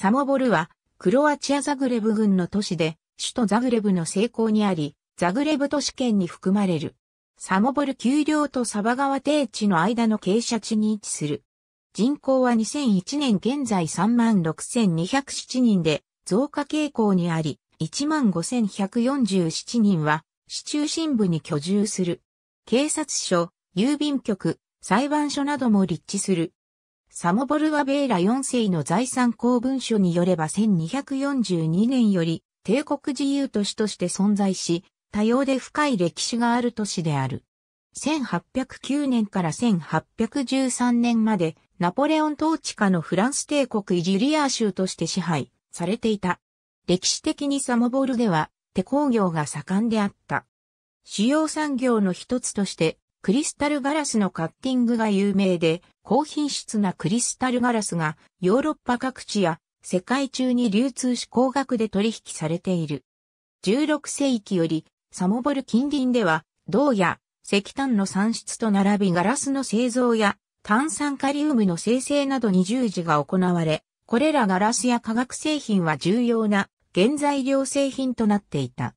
サモボルは、クロアチアザグレブ軍の都市で、首都ザグレブの成功にあり、ザグレブ都市圏に含まれる。サモボル丘陵とサバ川低地の間の傾斜地に位置する。人口は2001年現在36,207人で増加傾向にあり、15,147人は市中心部に居住する。警察署、郵便局、裁判所なども立地するサモボルは、ベーラ4世の財産公文書によれば1242年より帝国自由都市として存在し、多様で深い歴史がある都市である。1809年から1813年までナポレオン統治下のフランス帝国イジリア州として支配されていた。歴史的にサモボルでは手工業が盛んであった。主要産業の一つとしてクリスタルガラスのカッティングが有名で、高品質なクリスタルガラスがヨーロッパ各地や世界中に流通し高額で取引されている。16世紀よりサモボル近隣では銅や石炭の産出と並びガラスの製造や炭酸カリウムの生成などに従事が行われ、これらガラスや化学製品は重要な原材料製品となっていた。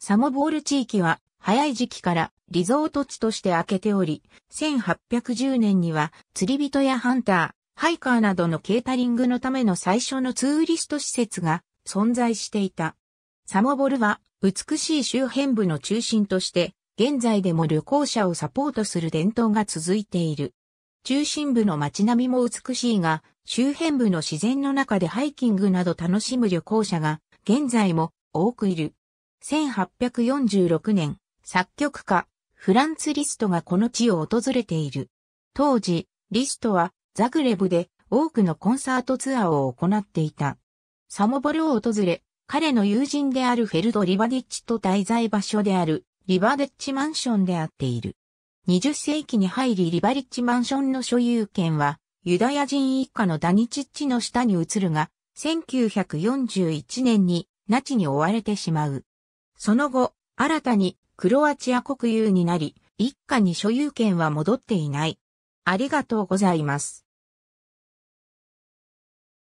サモボール地域は早い時期からリゾート地として開けており、1810年には釣り人やハンター、ハイカーなどのケータリングのための最初のツーリスト施設が存在していた。サモボルは美しい周辺部の中心として、現在でも旅行者をサポートする伝統が続いている。中心部の街並みも美しいが、周辺部の自然の中でハイキングなど楽しむ旅行者が、現在も多くいる。1846年、作曲家、フランツ・リストがこの地を訪れている。当時、リストはザグレブで多くのコンサートツアーを行っていた。サモボルを訪れ、彼の友人であるフェルド・リバディッチと滞在場所であるリバディッチマンションであっている。20世紀に入りリバディッチマンションの所有権はユダヤ人一家のダニチッチの下に移るが、1941年にナチに追われてしまう。その後、新たにクロアチア国有になり、一家に所有権は戻っていない。ありがとうございます。